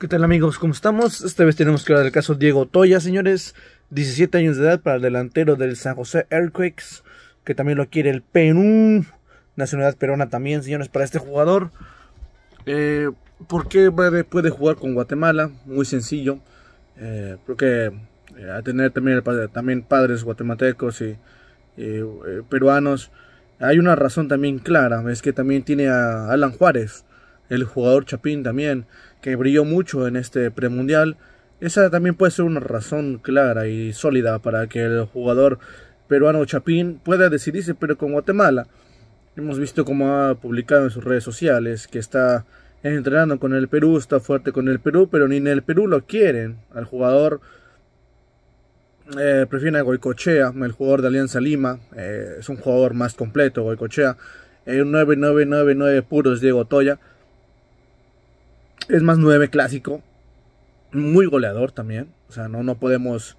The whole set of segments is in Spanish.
¿Qué tal amigos? ¿Cómo estamos? Esta vez tenemos que hablar del caso Diego Toya, señores. 17 años de edad para el delantero del San José Earthquakes, que también lo quiere el Perú. Nacionalidad peruana también, señores, para este jugador. Eh, ¿Por qué puede jugar con Guatemala? Muy sencillo. porque eh, eh, a tener también, también padres guatemaltecos y peruanos, hay una razón también clara. Es que también tiene a Alan Juárez, el jugador Chapín también que brilló mucho en este premundial, esa también puede ser una razón clara y sólida para que el jugador peruano Chapín pueda decidirse, pero con Guatemala. Hemos visto cómo ha publicado en sus redes sociales que está entrenando con el Perú, está fuerte con el Perú, pero ni en el Perú lo quieren. Al jugador prefiere eh, prefieren a Goicochea, el jugador de Alianza Lima, eh, es un jugador más completo, Goicochea. 9-9-9-9 eh, 9999 puros Diego Toya es más 9 clásico. Muy goleador también. O sea, no, no podemos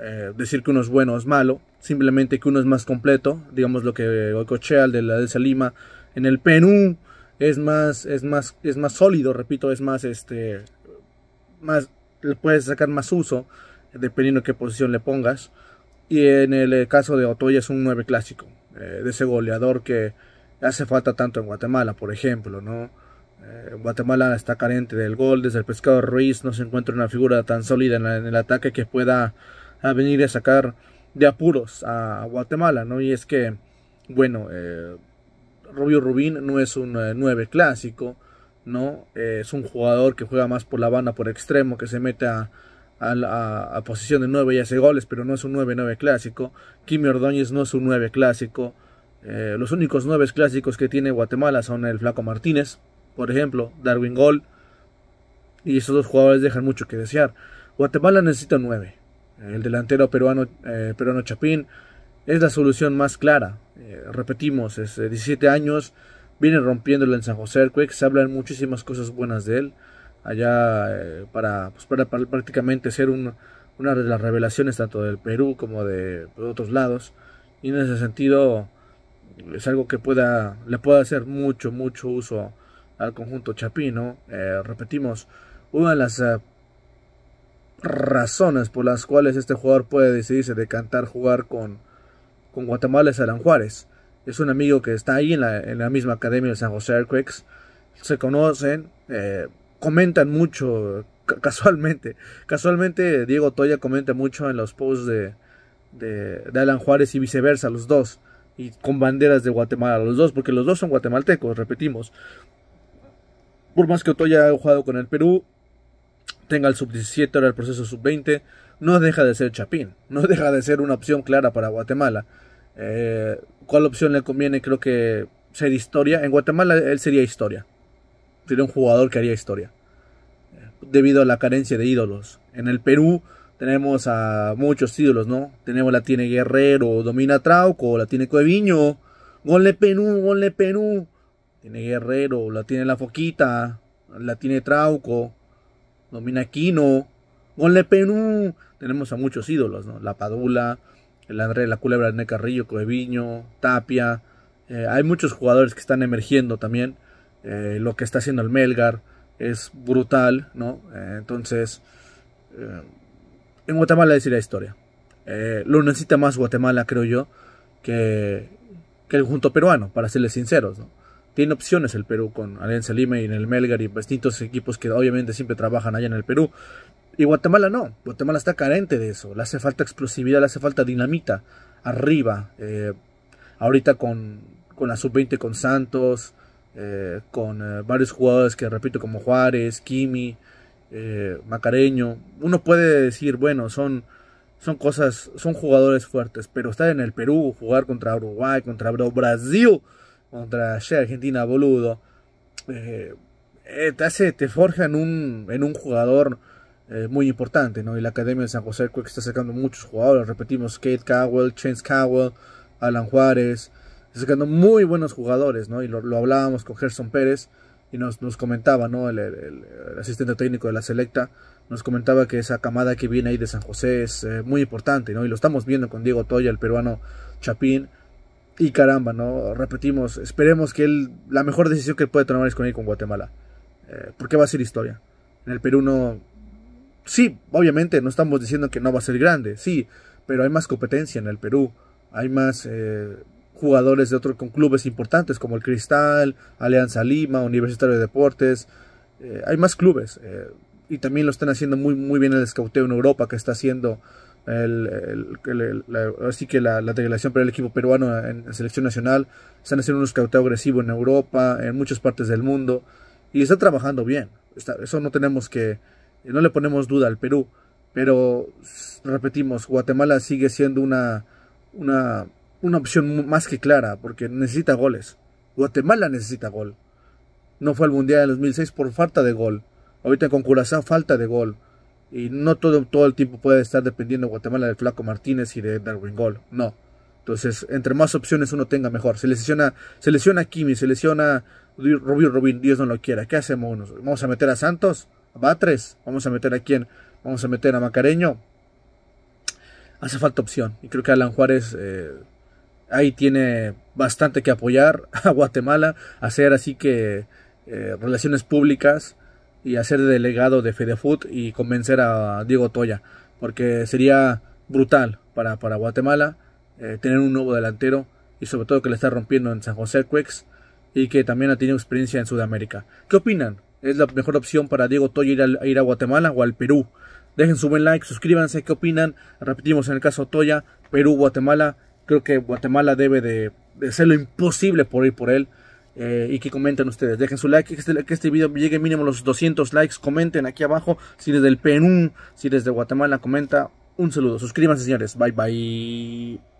eh, decir que uno es bueno o es malo. Simplemente que uno es más completo. Digamos lo que Goicochea, de la de Salima, en el Perú es más, es más, es más sólido, repito, es más, este, más, le puedes sacar más uso, dependiendo de qué posición le pongas. Y en el eh, caso de Otoya es un 9 clásico, eh, de ese goleador que hace falta tanto en Guatemala, por ejemplo, ¿no? Eh, Guatemala está carente del gol, desde el pescado Ruiz no se encuentra una figura tan sólida en, el ataque que pueda ah, venir a sacar de apuros a Guatemala, ¿no? Y es que, bueno, eh, Rubio Rubín no es un 9 eh, clásico, ¿no? es un jugador que juega más por la banda, por extremo, que se mete a, posición de 9 y hace goles, pero no es un 9-9 clásico. Kimi Ordóñez no es un 9 clásico. los únicos 9 clásicos que tiene Guatemala son el Flaco Martínez, por ejemplo, Darwin Gold. Y esos dos jugadores dejan mucho que desear. Guatemala necesita nueve. El delantero peruano, eh, peruano Chapín es la solución más clara. Eh, repetimos, es 17 eh, años, viene rompiéndolo en San José que se hablan muchísimas cosas buenas de él. Allá para, pues prácticamente ser una de las revelaciones tanto del Perú como de, otros lados. Y en ese sentido es algo que pueda, le pueda hacer mucho, mucho uso al conjunto chapino. Eh, repetimos, una de las eh, razones por las cuales este jugador puede decidirse de cantar, jugar con, con Guatemala es Alan Juárez. Es un amigo que está ahí en la, misma academia de San José Earthquakes. Se conocen, eh, comentan mucho, casualmente. Casualmente, Diego Toya comenta mucho en los posts de, de, de Alan Juárez y viceversa, los dos y con banderas de Guatemala, los dos, porque los dos son guatemaltecos, repetimos. Por más que Otoya ha jugado con el Perú, tenga el sub-17 ahora el proceso sub-20, no deja de ser Chapín, no deja de ser una opción clara para Guatemala. Eh, ¿Cuál opción le conviene? Creo que ser historia. En Guatemala él sería historia. Sería un jugador que haría historia. Eh, debido a la carencia de ídolos. En el Perú tenemos a muchos ídolos, ¿no? Tenemos la tiene Guerrero, Domina Trauco, la tiene Cueviño. Gol de Perú, gol de Perú tiene Guerrero, la tiene La Foquita, la tiene Trauco, domina Aquino, Gol Perú. Tenemos a muchos ídolos, ¿no? La Padula, el André La Culebra, Ne Carrillo, Coeviño, Tapia. Eh, hay muchos jugadores que están emergiendo también. Eh, lo que está haciendo el Melgar es brutal, ¿no? Eh, entonces, en Guatemala es la historia. lo necesita más Guatemala, creo yo, que, que el junto peruano, para serles sinceros, ¿no? tiene opciones el Perú con Alianza Lima y en el Melgar y distintos equipos que obviamente siempre trabajan allá en el Perú. Y Guatemala no, Guatemala está carente de eso, le hace falta explosividad, le hace falta dinamita arriba. Eh, ahorita con, con la sub-20 con Santos, eh, con eh, varios jugadores que repito como Juárez, Kimi, Macareño, uno puede decir, bueno, son son cosas, son jugadores fuertes, pero estar en el Perú, jugar contra Uruguay, contra Brasil, contra Shea Argentina, boludo, eh, te, forja en un, en un jugador eh, muy importante, ¿no? Y la Academia de San José que está sacando muchos jugadores, repetimos, Kate Cowell, Chance Cowell, Alan Juárez, está sacando muy buenos jugadores, ¿no? Y lo, hablábamos con Gerson Pérez y nos, comentaba, ¿no? El, asistente técnico de la selecta nos comentaba que esa camada que viene ahí de San José es eh, muy importante, ¿no? Y lo estamos viendo con Diego Toya, el peruano Chapín, y caramba, ¿no? Repetimos, esperemos que él, la mejor decisión que puede tomar es con él con Guatemala. Eh, porque va a ser historia. En el Perú no... Sí, obviamente, no estamos diciendo que no va a ser grande, sí, pero hay más competencia en el Perú. Hay más eh, jugadores de otros con clubes importantes como el Cristal, Alianza Lima, Universitario de Deportes. Eh, hay más clubes. y también lo están haciendo muy, muy bien el escauteo en Europa que está haciendo el, así que la, la para el equipo peruano en, la selección nacional. Están haciendo un escauteo agresivo en Europa, en muchas partes del mundo. Y está trabajando bien. eso no tenemos que. No le ponemos duda al Perú. Pero repetimos, Guatemala sigue siendo una, una, una opción más que clara. Porque necesita goles. Guatemala necesita gol. No fue al Mundial el 2006 por falta de gol. Ahorita con Curazao falta de gol. Y no todo, todo el tiempo puede estar dependiendo Guatemala del Flaco Martínez y de Darwin Gol. No. Entonces, entre más opciones uno tenga, mejor. Se lesiona, se lesiona a Kimi, se lesiona Rubio Robin, Dios no lo quiera. ¿Qué hacemos ¿Vamos a meter a Santos? ¿A Batres? ¿Vamos a meter a quién? ¿Vamos a meter a Macareño? Hace falta opción. Y creo que Alan Juárez eh, ahí tiene bastante que apoyar a Guatemala, hacer así que eh, relaciones públicas y hacer delegado de FedeFoot y convencer a Diego Toya, porque sería brutal para, para Guatemala eh, tener un nuevo delantero y sobre todo que le está rompiendo en San José Quex y que también ha tenido experiencia en Sudamérica. ¿Qué opinan? ¿Es la mejor opción para Diego Toya ir a, ir a Guatemala o al Perú? Dejen su buen like, suscríbanse, ¿qué opinan? Repetimos en el caso Toya, Perú, Guatemala. Creo que Guatemala debe de, de hacer lo imposible por ir por él. Eh, y que comenten ustedes. Dejen su like, que este, este video llegue mínimo los 200 likes. Comenten aquí abajo. Si desde el Perú, si desde Guatemala comenta. Un saludo. Suscríbanse, señores. Bye, bye.